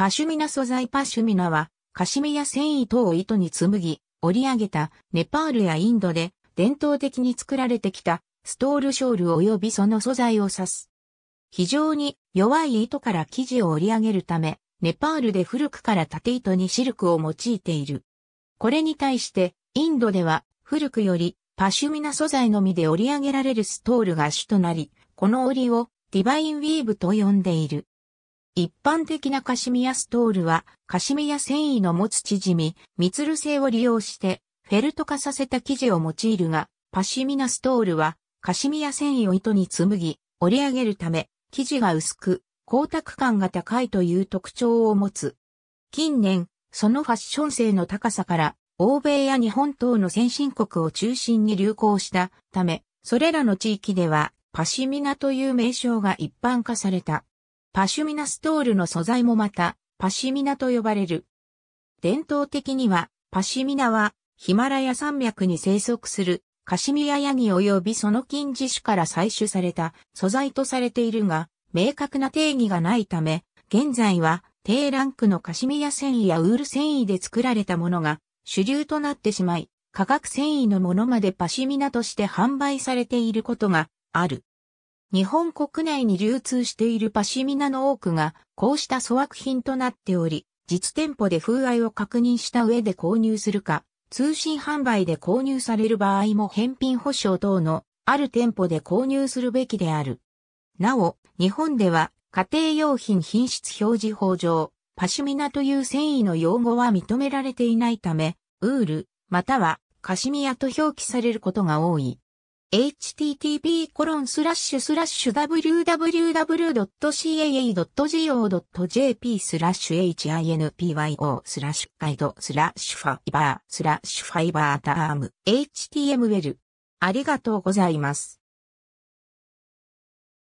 パシュミナ素材パシュミナは、カシミヤ繊維等を糸に紡ぎ、織り上げたネパールやインドで伝統的に作られてきたストールショール及びその素材を指す。非常に弱い糸から生地を織り上げるため、ネパールで古くから縦糸にシルクを用いている。これに対してインドでは古くよりパシュミナ素材のみで織り上げられるストールが主となり、この織りをディバインウィーブと呼んでいる。一般的なカシミヤストールは、カシミヤ繊維の持つ縮み、密ル性を利用して、フェルト化させた生地を用いるが、パシミナストールは、カシミヤ繊維を糸に紡ぎ、折り上げるため、生地が薄く、光沢感が高いという特徴を持つ。近年、そのファッション性の高さから、欧米や日本等の先進国を中心に流行したため、それらの地域では、パシミナという名称が一般化された。パシュミナストールの素材もまた、パシミナと呼ばれる。伝統的には、パシミナは、ヒマラヤ山脈に生息する、カシミヤヤギ及びその近似種から採取された素材とされているが、明確な定義がないため、現在は低ランクのカシミヤ繊維やウール繊維で作られたものが主流となってしまい、化学繊維のものまでパシミナとして販売されていることがある。日本国内に流通しているパシミナの多くが、こうした粗悪品となっており、実店舗で風合いを確認した上で購入するか、通信販売で購入される場合も返品保証等のある店舗で購入するべきである。なお、日本では家庭用品品質表示法上、パシミナという繊維の用語は認められていないため、ウール、またはカシミヤと表記されることが多い。http://www.caa.go.jp スラッシュ hinpyo スラッシュガイドスラッシュファイバースラッシュファイバーターム html ありがとうございます。